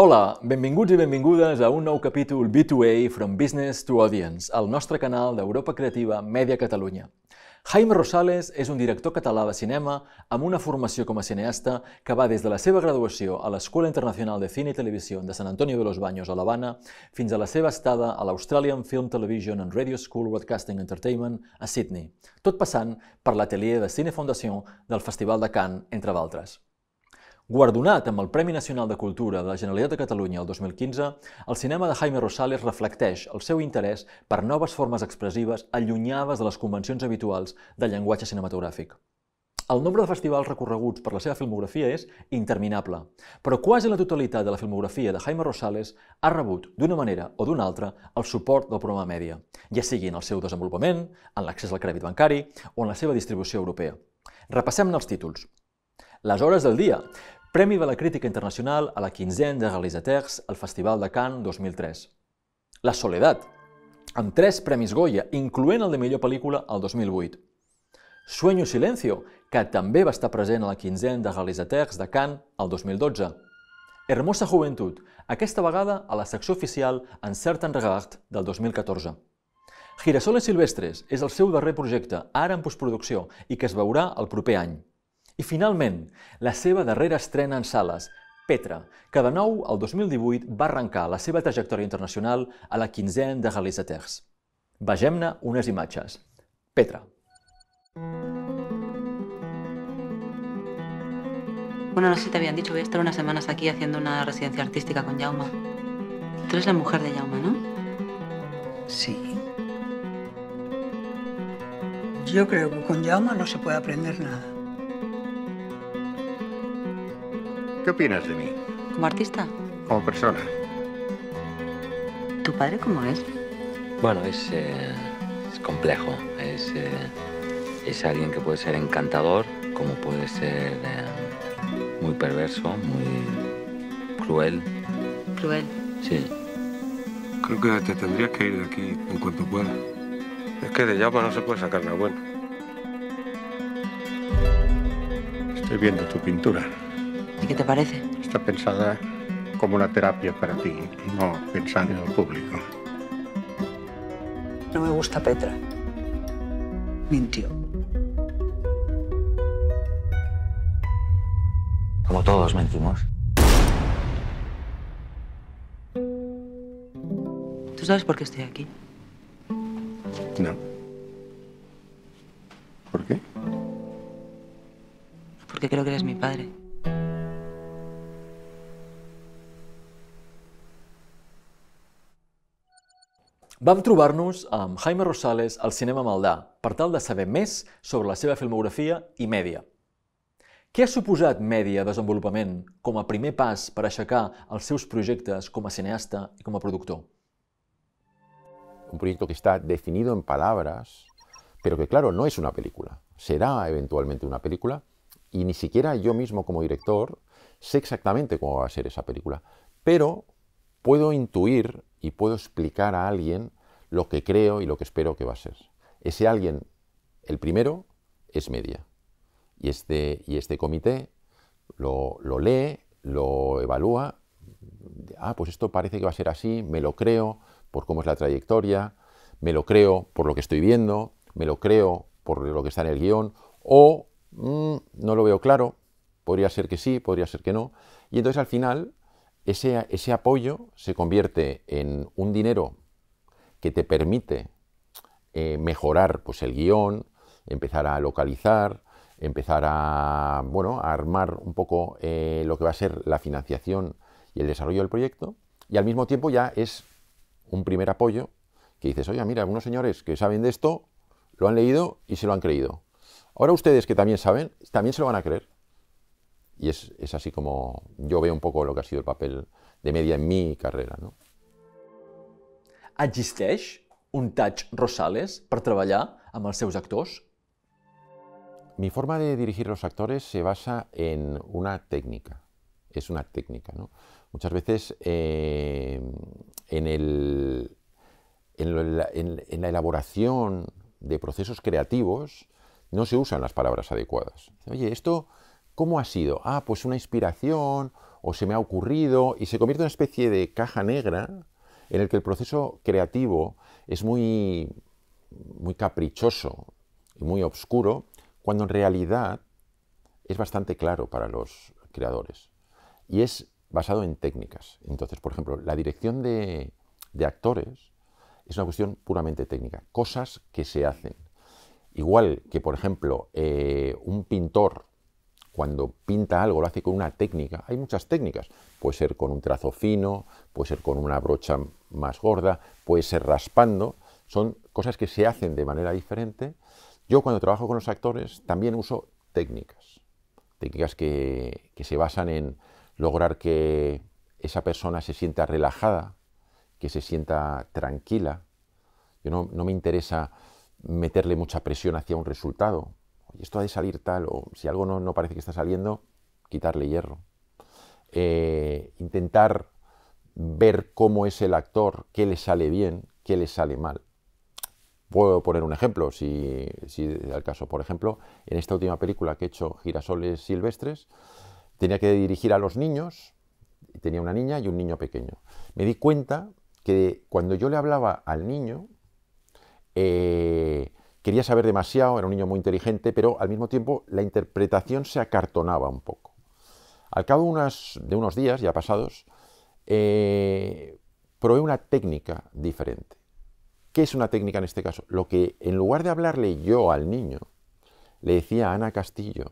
Hola, benvinguts i benvingudes a un nou capítol B2A From Business to Audience, al nostre canal d'Europa Creativa Mèdia Catalunya. Jaime Rosales és un director català de cinema amb una formació com a cineasta que va des de la seva graduació a l'Escola Internacional de Cine i Televisió de Sant Antonio de los Baños a l'Havana fins a la seva estada a l'Australian Film Television and Radio School Broadcasting Entertainment a Sydney, tot passant per l'atelier de Cine Foundation del Festival de Cannes, entre d'altres. Guardonat amb el Premi Nacional de Cultura de la Generalitat de Catalunya el 2015, el cinema de Jaime Rosales reflecteix el seu interès per noves formes expressives allunyades de les convencions habituals del llenguatge cinematogràfic. El nombre de festivals recorreguts per la seva filmografia és interminable, però quasi la totalitat de la filmografia de Jaime Rosales ha rebut, d'una manera o d'una altra, el suport del programa mèdia, ja sigui en el seu desenvolupament, en l'accés al crèdit bancari o en la seva distribució europea. Repassem-ne els títols. Les hores del dia, Premi de la Crítica Internacional a la quinzena de Realitzaters al Festival de Cannes 2003. La Soledat, amb tres premis Goya, incloent el de millor pel·lícula al 2008. Sueño Silencio, que també va estar present a la quinzena de Realitzaters de Cannes al 2012. Hermosa Juventud, aquesta vegada a la secció oficial en Certain Regard del 2014. Girasoles Silvestres és el seu darrer projecte, ara en postproducció, i que es veurà el proper any. I finalment, la seva darrera estrena en sales, Petra, que de nou, el 2018, va arrencar la seva trajectòria internacional a la quinzena de realitzaters. Vegem-ne unes imatges. Petra. Bueno, no sé si te habían dicho, voy a estar unas semanas aquí haciendo una residencia artística con Yauma. Tú eres la mujer de Yauma, ¿no? Sí. Yo creo que con Yauma no se puede aprender nada. ¿Qué opinas de mí? ¿Como artista? Como persona. ¿Tu padre cómo es? Bueno, es, eh, es complejo. Es, eh, es alguien que puede ser encantador, como puede ser eh, muy perverso, muy cruel. ¿Cruel? Sí. Creo que te tendrías que ir de aquí en cuanto puedas. Es que de llama pues no se puede sacar nada bueno. Estoy viendo tu pintura. ¿Qué te parece? Está pensada como una terapia para ti, no pensando en el público. No me gusta Petra. Mintió. Como todos mentimos. ¿Tú sabes por qué estoy aquí? No. ¿Por qué? Porque creo que eres mi padre. Vam trobar-nos amb Jaime Rosales al Cinema Maldà per tal de saber més sobre la seva filmografia i mèdia. Què ha suposat Mèdia Desenvolupament com a primer pas per aixecar els seus projectes com a cineasta i com a productor? Un projecte que està definit en paraules, però que claro, no és una película. Serà, eventualment, una película i ni siquiera jo mismo a director sé exactament com va ser esa película. Però puedo intuir y puedo explicar a alguien lo que creo y lo que espero que va a ser. Ese alguien, el primero, es media. Y este, y este comité lo, lee, lo evalúa. Ah, pues esto parece que va a ser así, me lo creo por cómo es la trayectoria, me lo creo por lo que estoy viendo, me lo creo por lo que está en el guión, o mm, no lo veo claro, podría ser que sí, podría ser que no. Y entonces al final ese, ese apoyo se convierte en un dinero que te permite eh, mejorar pues, el guión, empezar a localizar, empezar a, bueno, a armar un poco eh, lo que va a ser la financiación y el desarrollo del proyecto. Y al mismo tiempo ya es un primer apoyo que dices, oye, mira, algunos señores que saben de esto, lo han leído y se lo han creído. Ahora ustedes que también saben, también se lo van a creer. Y es, es así como yo veo un poco lo que ha sido el papel de media en mi carrera. ¿no? Existeix un Touch Rosales para trabajar amb els seus actors? Mi forma de dirigir los actores se basa en una técnica. Es una técnica, Muchas veces eh, en, el, en la elaboración de procesos creativos no se usan las palabras adecuadas. Oye, esto, ¿cómo ha sido? Ah, pues una inspiración, o se me ha ocurrido, y se convierte en una especie de caja negra en el que el proceso creativo es muy, muy caprichoso y muy oscuro, cuando en realidad es bastante claro para los creadores. Y es basado en técnicas. Entonces, por ejemplo, la dirección de, actores es una cuestión puramente técnica, cosas que se hacen. Igual que, por ejemplo, eh, un pintor cuando pinta algo lo hace con una técnica. Hay muchas técnicas. Puede ser con un trazo fino, puede ser con una brocha más gorda, puede ser raspando. Son cosas que se hacen de manera diferente. Yo cuando trabajo con los actores también uso técnicas. Técnicas que, se basan en lograr que esa persona se sienta relajada, que se sienta tranquila. Yo no me interesa meterle mucha presión hacia un resultado, y esto ha de salir tal, o si algo no, parece que está saliendo, quitarle hierro. Eh, intentar ver cómo es el actor, qué le sale bien, qué le sale mal. Puedo poner un ejemplo, si, si al caso. Por ejemplo, en esta última película que he hecho, Girasoles Silvestres, tenía que dirigir a los niños, tenía una niña y un niño pequeño. Me di cuenta que cuando yo le hablaba al niño, eh, quería saber demasiado, era un niño muy inteligente, pero al mismo tiempo la interpretación se acartonaba un poco. Al cabo de unos días ya pasados, eh, probé una técnica diferente. ¿Qué es una técnica en este caso? Lo que en lugar de hablarle yo al niño, le decía a Ana Castillo,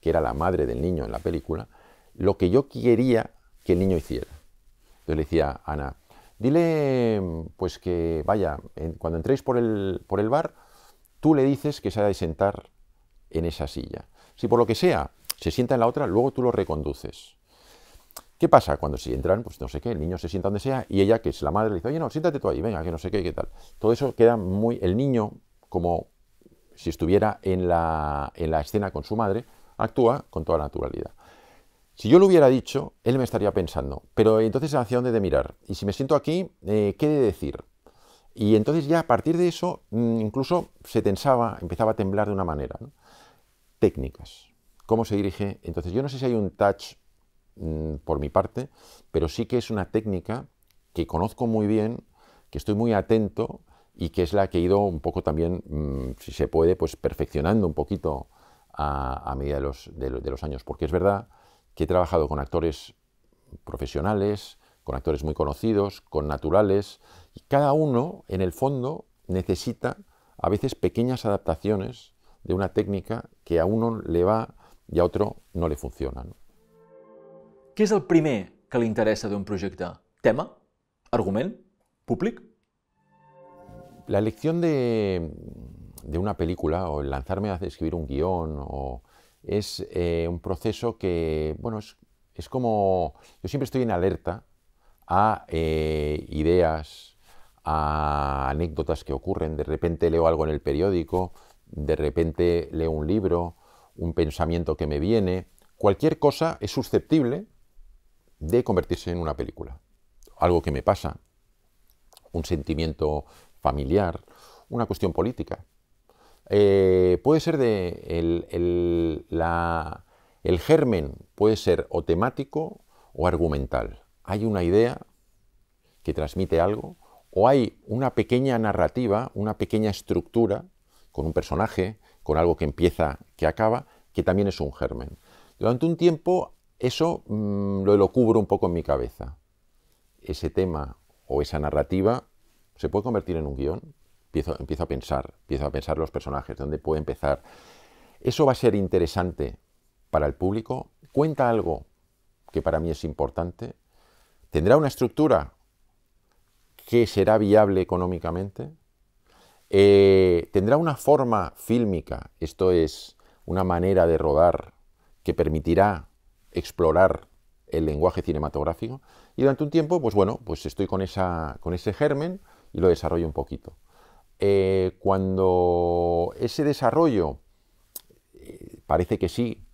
que era la madre del niño en la película, lo que yo quería que el niño hiciera. Entonces le decía a Ana, dile pues que vaya, cuando entréis por el bar, tú le dices que se ha de sentar en esa silla. Si por lo que sea se sienta en la otra, luego tú lo reconduces. ¿Qué pasa? Cuando se entran, pues no sé qué, el niño se sienta donde sea y ella, que es la madre, le dice, oye, no, siéntate tú ahí, venga, que no sé qué, qué tal. Todo eso queda muy, el niño, como si estuviera en la, escena con su madre, actúa con toda la naturalidad. Si yo lo hubiera dicho, él me estaría pensando, pero entonces hacia dónde de mirar. Y si me siento aquí, eh, ¿qué de decir? Y entonces ya a partir de eso mm, incluso se tensaba, empezaba a temblar de una manera. Técnicas. ¿Cómo se dirige? Entonces yo no sé si hay un touch mm, por mi parte, pero sí que es una técnica que conozco muy bien, que estoy muy atento y que es la que he ido un poco también, mm, si se puede, pues perfeccionando un poquito a, medida los, de los años. Porque es verdad que he trabajado con actores profesionales, con actores muy conocidos, con naturales, y cada uno, en el fondo, necesita a veces pequeñas adaptaciones de una técnica que a uno le va y a otro no le funciona. ¿Qué es el primer que le interesa de un proyecto? Tema? Argument? ¿Público? La elección de, una película o el lanzarme a escribir un guión es eh, un proceso que, bueno, es como... Yo siempre estoy en alerta a eh, ideas, a anécdotas que ocurren. De repente leo algo en el periódico, de repente leo un libro, un pensamiento que me viene. Cualquier cosa es susceptible de convertirse en una película. Algo que me pasa, un sentimiento familiar, una cuestión política. Eh, puede ser de el, la, el germen, puede ser o temático o argumental hay una idea que transmite algo, o hay una pequeña narrativa, una pequeña estructura con un personaje, con algo que empieza, que acaba, que también es un germen. Durante un tiempo eso mm, lo, lo cubro un poco en mi cabeza. Ese tema o esa narrativa se puede convertir en un guión. Empiezo, empiezo a pensar, empiezo a pensar los personajes, dónde puede empezar. Eso va a ser interesante para el público. Cuenta algo que para mí es importante ¿Tendrá una estructura que será viable económicamente? Eh, ¿Tendrá una forma fílmica, esto es, una manera de rodar que permitirá explorar el lenguaje cinematográfico? Y durante un tiempo, pues bueno, pues estoy con, esa, con ese germen y lo desarrollo un poquito. Eh, cuando ese desarrollo eh, parece que sí,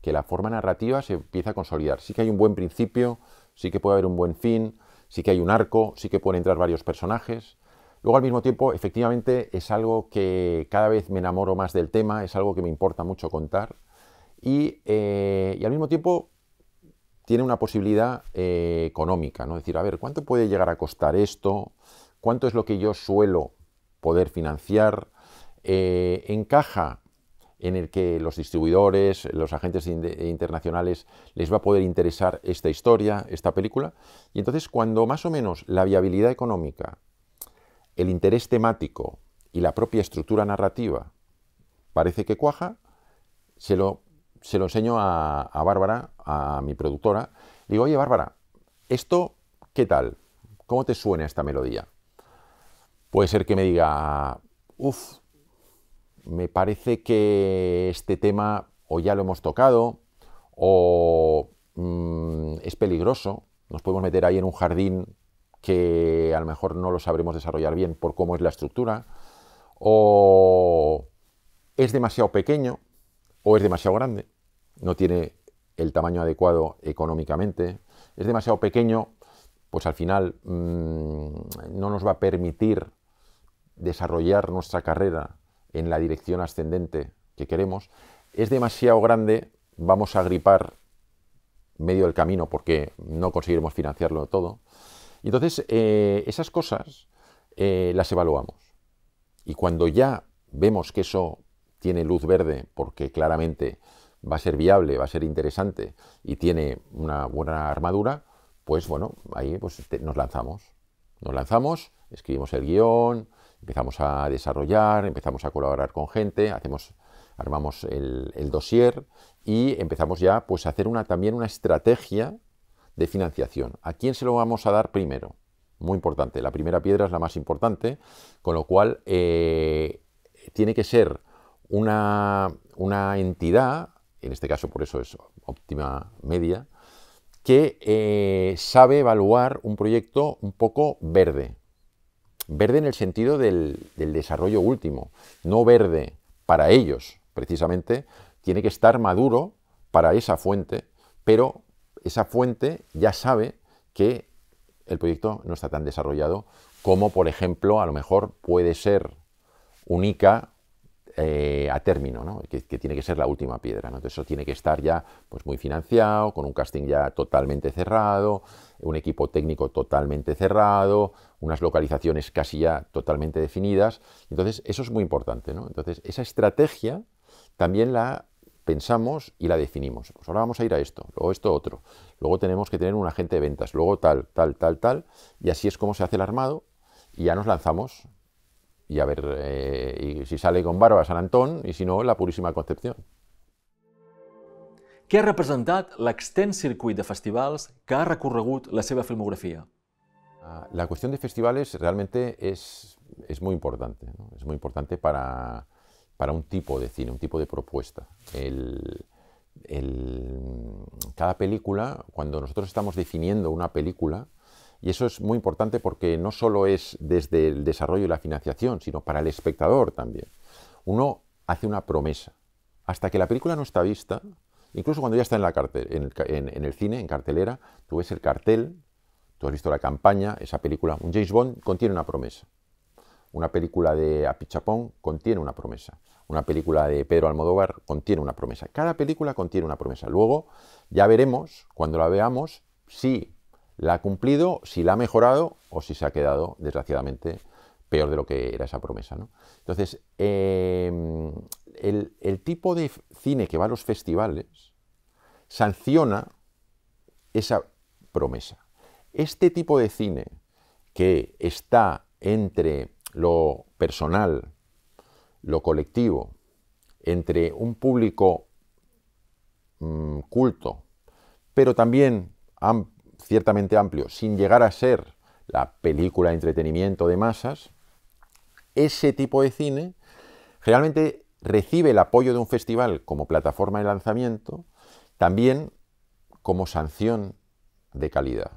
que la forma narrativa se empieza a consolidar. Sí que hay un buen principio, sí que puede haber un buen fin, sí que hay un arco, sí que pueden entrar varios personajes. Luego al mismo tiempo, efectivamente, es algo que cada vez me enamoro más del tema, es algo que me importa mucho contar. Y, eh, al mismo tiempo tiene una posibilidad eh, económica, ¿no? Es decir, a ver, ¿cuánto puede llegar a costar esto? ¿Cuánto es lo que yo suelo poder financiar? Eh, ¿Encaja en el que los distribuidores, los agentes internacionales les va a poder interesar esta historia, esta película. Y entonces cuando más o menos la viabilidad económica, el interés temático y la propia estructura narrativa parece que cuaja, se lo, enseño a, a Bárbara, a mi productora. Le digo, oye Bárbara, ¿esto qué tal? ¿Cómo te suena esta melodía? Puede ser que me diga, uff, me parece que este tema o ya lo hemos tocado o mm, es peligroso. Nos podemos meter ahí en un jardín que a lo mejor no lo sabremos desarrollar bien por cómo es la estructura o es demasiado pequeño o es demasiado grande. No tiene el tamaño adecuado económicamente. Es demasiado pequeño, pues al final mm, no nos va a permitir desarrollar nuestra carrera en la dirección ascendente que queremos, es demasiado grande, vamos a gripar medio del camino porque no conseguiremos financiarlo todo. entonces, eh, esas cosas eh, las evaluamos. Y cuando ya vemos que eso tiene luz verde, porque claramente va a ser viable, va a ser interesante y tiene una buena armadura, pues bueno, ahí pues, nos lanzamos. Nos lanzamos, escribimos el guión, Empezamos a desarrollar, empezamos a colaborar con gente, hacemos, armamos el, dossier y empezamos ya pues, a hacer una, también una estrategia de financiación. ¿A quién se lo vamos a dar primero? Muy importante. La primera piedra es la más importante, con lo cual eh, tiene que ser una, entidad, en este caso por eso es óptima media, que eh, sabe evaluar un proyecto un poco verde. Verde en el sentido del, desarrollo último, no verde para ellos, precisamente, tiene que estar maduro para esa fuente, pero esa fuente ya sabe que el proyecto no está tan desarrollado como, por ejemplo, a lo mejor puede ser única. Eh, a término, que, tiene que ser la última piedra. ¿no? eso tiene que estar ya pues, muy financiado, con un casting ya totalmente cerrado, un equipo técnico totalmente cerrado, unas localizaciones casi ya totalmente definidas. Entonces eso es muy importante. Entonces esa estrategia también la pensamos y la definimos. Pues ahora vamos a ir a esto, luego esto otro, luego tenemos que tener un agente de ventas, luego tal, tal, tal, tal, y así es como se hace el armado y ya nos lanzamos y a ver eh, si sale con barba San Antón, y si no, la purísima Concepción. ¿Qué ha representat l'extens circuit de festivals que ha recorregut la seva filmografía? Ah, la cuestión de festivales realmente es, muy importante, es muy importante para, un tipo de cine, un tipo de propuesta. cada película, cuando nosotros estamos definiendo una película, y eso es muy importante porque no solo es desde el desarrollo y la financiación, sino para el espectador también. Uno hace una promesa. Hasta que la película no está vista, incluso cuando ya está en, la en, el, cine, en cartelera, tú ves el cartel, tú has visto la campaña, esa película. Un James Bond contiene una promesa. Una película de Apichapón contiene una promesa. Una película de Pedro Almodóvar contiene una promesa. Cada película contiene una promesa. Luego ya veremos, cuando la veamos, si la ha cumplido, si la ha mejorado o si se ha quedado, desgraciadamente, peor de lo que era esa promesa. Entonces, em, el, tipo de cine que va a los festivales sanciona esa promesa. Este tipo de cine que está entre lo personal, lo colectivo, entre un público mm, culto, pero también amplio, ciertamente amplio, sin llegar a ser la película de entretenimiento de masas, ese tipo de cine generalmente recibe el apoyo de un festival como plataforma de lanzamiento, también como sanción de calidad.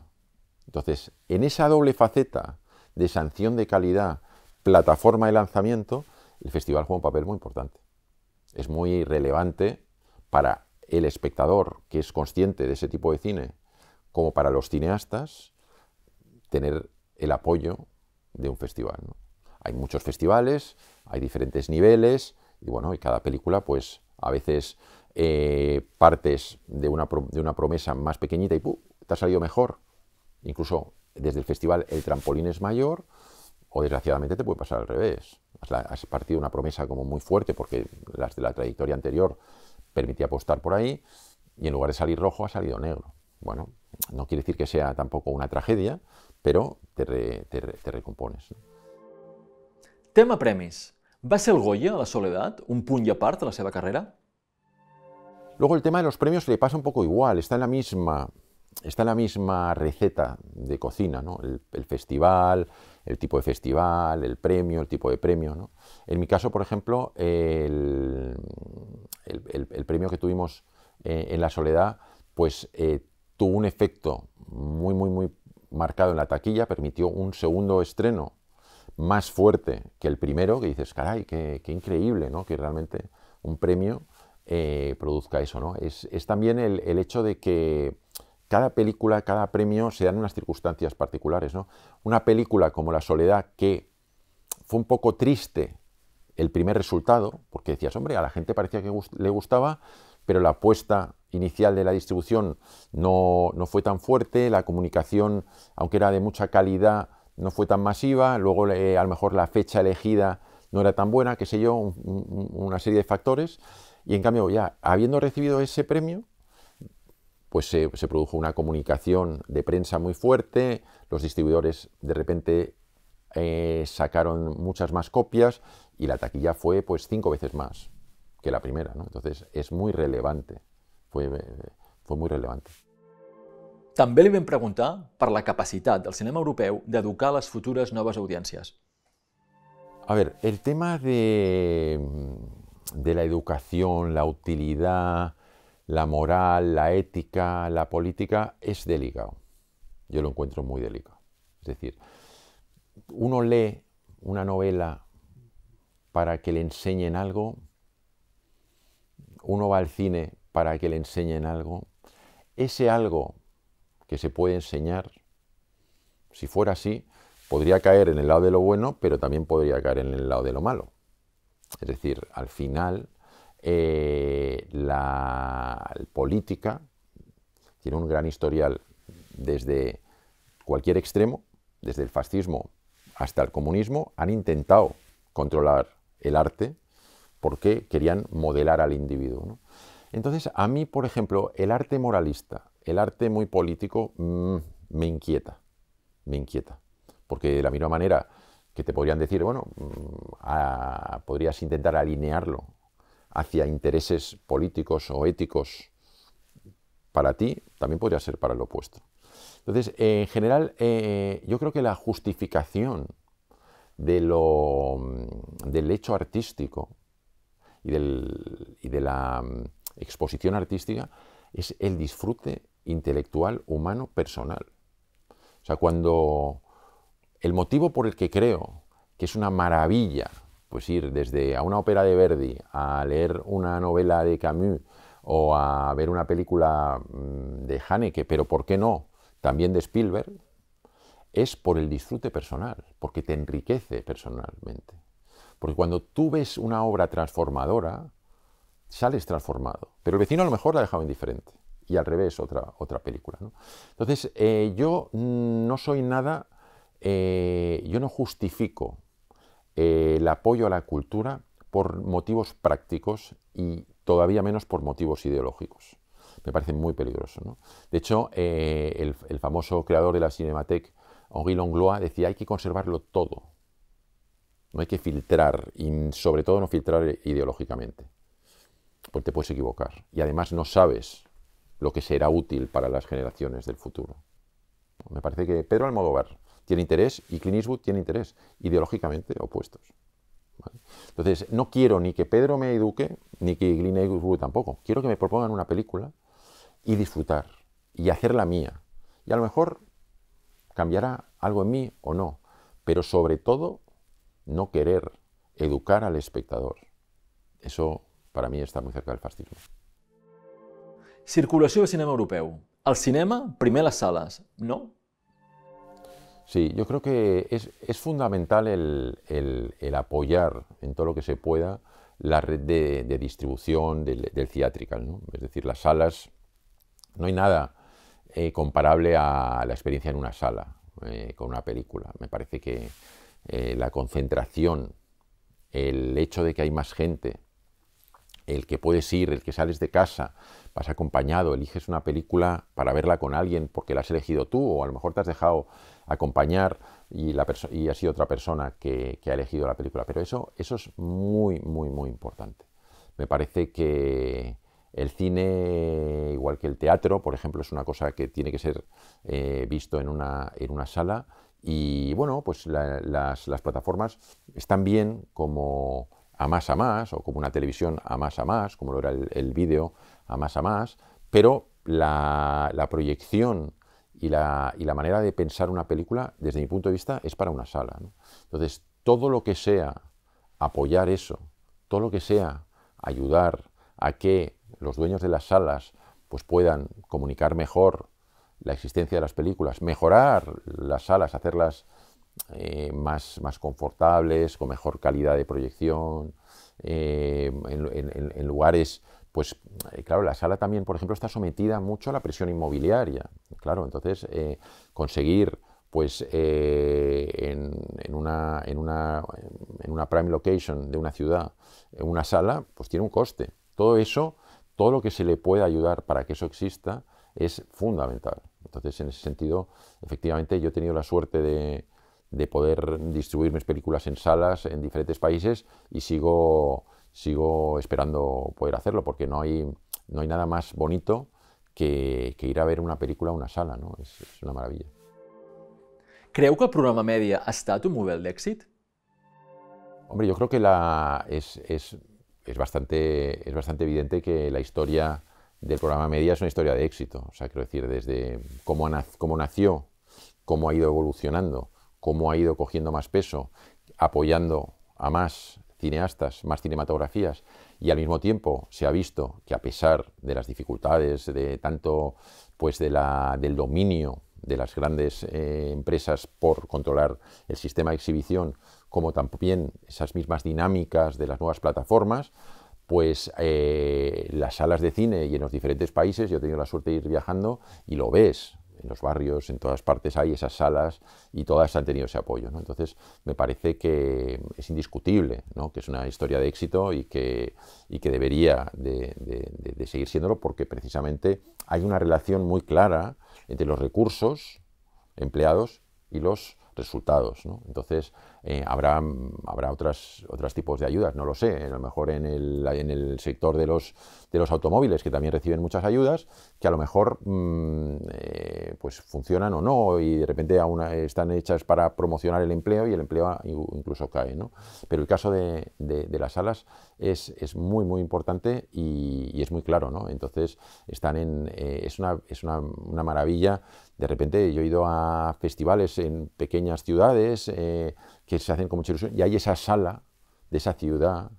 Entonces, en esa doble faceta de sanción de calidad, plataforma de lanzamiento, el festival juega un papel muy importante. Es muy relevante para el espectador que es consciente de ese tipo de cine como para los cineastas tener el apoyo de un festival. Hay muchos festivales, hay diferentes niveles y bueno, y cada película pues a veces eh, partes de una, de una, promesa más pequeñita y ¡pum! te ha salido mejor. Incluso desde el festival el trampolín es mayor o desgraciadamente te puede pasar al revés. Has, has partido una promesa como muy fuerte porque las de la trayectoria anterior permitía apostar por ahí y en lugar de salir rojo ha salido negro bueno, no quiere decir que sea tampoco una tragedia, pero te, recompones. Tema premios. ¿Va ser el Goya a la Soledad un puño aparte la seva carrera? Luego el tema de los premios le pasa un poco igual, está en la misma, está la misma receta de cocina, el, festival, el tipo de festival, el premio, el tipo de premio. En mi caso, por ejemplo, el, premio que tuvimos eh, en La Soledad, pues eh, tuvo un efecto muy, muy, muy marcado en la taquilla, permitió un segundo estreno más fuerte que el primero, que dices, caray, qué, increíble, ¿no? Que realmente un premio eh, produzca eso, ¿no? Es, también el, hecho de que cada película, cada premio se dan unas circunstancias particulares, ¿no? Una película como La Soledad, que fue un poco triste el primer resultado, porque decías, hombre, a la gente parecía que le gustaba, pero la apuesta inicial de la distribución no, no, fue tan fuerte, la comunicación, aunque era de mucha calidad, no fue tan masiva, luego eh, a lo mejor la fecha elegida no era tan buena, qué sé yo, una serie de factores, y en cambio ya habiendo recibido ese premio, pues se, produjo una comunicación de prensa muy fuerte, los distribuidores de repente eh, sacaron muchas más copias y la taquilla fue pues cinco veces más que la primera, Entonces es muy relevante fue, eh, fue muy relevante. También le ven preguntar per la capacidad del cinema educar a las futuras nuevas audiencias. A ver, el tema de, mm, de la educación, la utilidad, la moral, la ética, la política, es delicado. Yo lo encuentro muy delicado. Es decir, uno lee una novela para que le enseñen algo, uno va al cine para que le enseñen algo, ese algo que se puede enseñar, si fuera así, podría caer en el lado de lo bueno, pero también podría caer en el lado de lo malo. Es decir, al final, eh, la política tiene un gran historial desde cualquier extremo, desde el fascismo hasta el comunismo, han intentado controlar el arte porque querían modelar al individuo. Entonces, a mí, por ejemplo, el arte moralista, el arte muy político, mm, me inquieta, me inquieta. Porque de la misma manera que te podrían decir, bueno, mm, podrías intentar alinearlo hacia intereses políticos o éticos para ti, también podría ser para lo opuesto. Entonces, en general, eh, yo creo que la justificación de lo, mm, del hecho artístico y de la exposición artística es el disfrute intelectual, humano, personal. O sea, cuando el motivo por el que creo que es una maravilla, pues ir desde a una ópera de Verdi, a leer una novela de Camus o a ver una película mm, de Haneke, pero ¿por qué no? También de Spielberg, es por el disfrute personal, porque te enriquece personalmente. Porque cuando tú ves una obra transformadora, sales transformado. Pero el vecino a lo mejor la ha dejado indiferente. Y al revés, otra, otra película. Entonces, eh, yo no soy nada, eh, yo no justifico eh, el apoyo a la cultura por motivos prácticos y todavía menos por motivos ideológicos. Me parece muy peligroso. De hecho, el, famoso creador de la Cinematec, Henri Longlois, decía, hay que conservarlo todo. No hay que filtrar, y sobre todo no filtrar ideológicamente. Porque te puedes equivocar. Y además no sabes lo que será útil para las generaciones del futuro. Me parece que Pedro Almodóvar tiene interés y Clint Eastwood tiene interés, ideológicamente opuestos. Entonces, no quiero ni que Pedro me eduque, ni que Clint Eastwood tampoco. Quiero que me propongan una película y disfrutar, y hacer la mía. Y a lo mejor cambiará algo en mí o no, pero sobre todo no querer educar al espectador. Eso para mí está muy cerca del fascismo. Circulación del cinema europeo... Al cinema, primer las salas, ¿no? Sí, yo creo que es, fundamental el, apoyar en todo lo que se pueda la red de, distribución del, del theatrical, Es decir, las salas, no hay nada eh, comparable a la experiencia en una sala eh, con una película. Me parece que eh, la concentración, el hecho de que hay más gente el que puedes ir, el que sales de casa, vas acompañado, eliges una película para verla con alguien porque la has elegido tú o a lo mejor te has dejado acompañar y, ha sido otra persona que, ha elegido la película. Pero eso, eso es muy, muy, muy importante. Me parece que el cine, igual que el teatro, por ejemplo, es una cosa que tiene que ser eh, visto en una, en una sala. Y bueno, pues las, las plataformas están bien como a más a más, o como una televisión a más a más, como lo era el, vídeo a más a más, pero la, proyección y la, manera de pensar una película, desde mi punto de vista, es para una sala. Entonces, todo lo que sea apoyar eso, todo lo que sea ayudar a que los dueños de las salas pues puedan comunicar mejor la existencia de las películas, mejorar las salas, hacerlas eh, más, más confortables, con mejor calidad de proyección, eh, en, lugares, pues eh, claro, la sala también, por ejemplo, está sometida mucho a la presión inmobiliaria, claro, entonces conseguir pues en una, una, en, una, prime location de una ciudad, una sala, pues tiene un coste. Todo eso, todo lo que se le pueda ayudar para que eso exista es fundamental. Entonces, en ese sentido, efectivamente, yo he tenido la suerte de, de poder distribuir mis películas en salas en diferentes países y sigo, sigo esperando poder hacerlo porque no hay, no hay nada más bonito que, ir a ver una película a una sala, ¿no? es una maravilla. Creo que el programa media ha tu un de éxito? Hombre, yo creo que la, es, bastante, es bastante evidente que la historia del programa Media es una historia de éxito. O sea, quiero decir, desde cómo, nació, cómo ha ido evolucionando, cómo ha ido cogiendo más peso, apoyando a más cineastas, más cinematografías, y al mismo tiempo se ha visto que a pesar de las dificultades, de tanto pues del dominio de las grandes eh, empresas por controlar el sistema de exhibición, como también esas mismas dinámicas de las nuevas plataformas, pues eh, las salas de cine y en los diferentes países, yo he tenido la suerte de ir viajando y lo ves, en los barrios, en todas partes hay esas salas y todas han tenido ese apoyo. Entonces, me parece que es indiscutible, que es una historia de éxito y que, que debería de, seguir siéndolo porque precisamente hay una relación muy clara entre los recursos empleados y los resultados. Entonces, eh, habrá habrá otras, otros tipos de ayudas, no lo sé, a lo mejor en el, sector de los, de los automóviles, que también reciben muchas ayudas, que a lo mejor mm, eh, pues funcionan o no, y de repente aún están hechas para promocionar el empleo y el empleo incluso cae. ¿no? Pero el caso de, las alas es, muy, muy importante y, es muy claro. ¿no? Entonces, están en, eh, es, una, es una, maravilla. De repente yo he ido a festivales en pequeñas ciudades, que se hacen con mucha ilusión, y hay esa sala de esa ciudad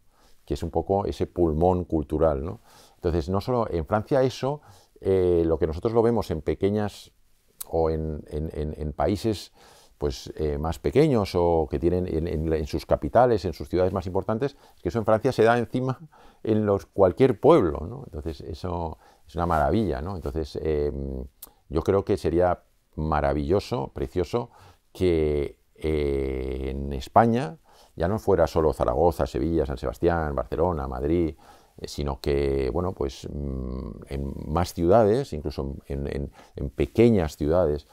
que es un poco ese pulmón cultural. Entonces, no solo en Francia eso, eh, lo que nosotros lo vemos en pequeñas o en, países pues, eh, más pequeños o que tienen en, sus capitales, en sus ciudades más importantes, es que eso en Francia se da encima en los, cualquier pueblo. Entonces, eso es una maravilla. ¿no? Entonces, em, yo creo que sería maravilloso, precioso, que en España, ya no fuera solo Zaragoza, Sevilla, San Sebastián, Barcelona, Madrid, eh, sino que, bueno, pues mm, en más ciudades, incluso en, pequeñas ciudades,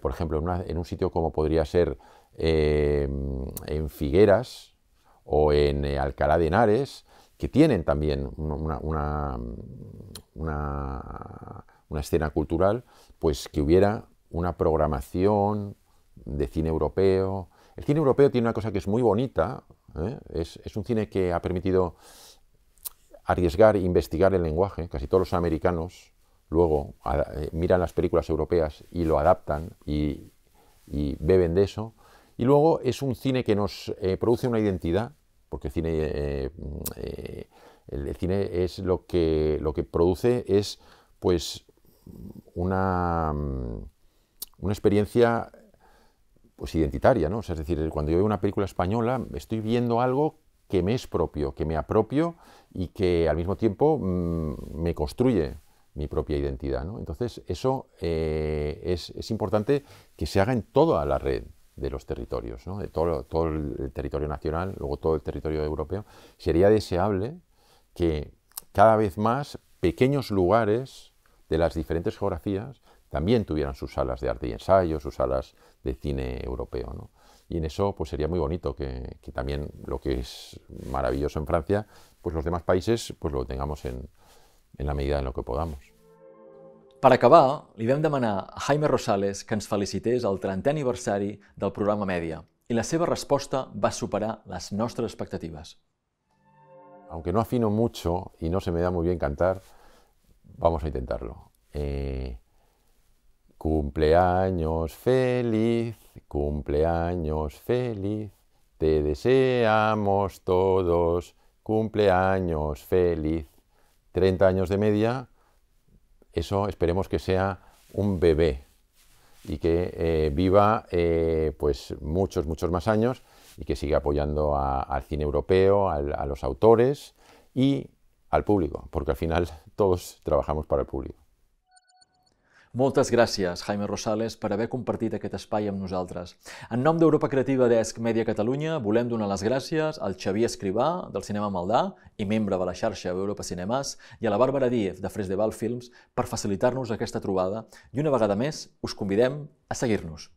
por ejemplo, en, un sitio como podría ser eh, en Figueras o en eh, Alcalá de Henares, que tienen también una, una escena cultural, pues que hubiera una programación de cine europeo. El cine europeo tiene una cosa que es muy bonita, ¿eh? es, un cine que ha permitido arriesgar e investigar el lenguaje. Casi todos los americanos luego eh, miran las películas europeas y lo adaptan y, beben de eso. Y luego es un cine que nos eh, produce una identidad, porque mm, el cine, el cine es lo que, lo que produce es pues una, mm, una experiencia pues identitaria, ¿no? es decir, cuando yo veo una película española, estoy viendo algo que me es propio, que me apropio y que al mismo tiempo mm, me construye mi propia identidad. ¿no? Entonces, eso eh, es, importante que se haga en toda la red de los territorios, ¿no? de todo, todo el territorio nacional, luego todo el territorio europeo. Sería deseable que cada vez más pequeños lugares de las diferentes geografías también tuvieran sus salas de arte y ensayo, sus salas de cine europeo. Y en eso pues sería muy bonito que, también lo que es maravilloso en Francia, pues los demás países pues lo tengamos en, la medida en lo que podamos. Para acabar, li a Jaime Rosales que ens felicités el 30 aniversario del programa Media y la seva resposta va superar les nostres expectatives. Aunque no afino mucho y no se me da muy bien cantar, vamos a intentarlo. Eh, Cumpleaños feliz, cumpleaños feliz, te deseamos todos cumpleaños feliz. 30 años de media, eso esperemos que sea un bebé y que eh, viva eh, pues muchos, muchos más años y que siga apoyando al cine europeo, a los autores y al público, porque al final todos trabajamos para el público. Moltes gràcies, Jaime Rosales, per haver compartit aquest espai amb nosaltres. En nom d'Europa Creativa d'ESC Mèdia Catalunya, volem donar les gràcies al Xavier Escrivà, del Cinema Maldà, i membre de la xarxa Europa Cinemas, i a la Bàrbara Díez, de Fresdeval Films, per facilitar-nos aquesta trobada. I una vegada més, us convidem a seguir-nos.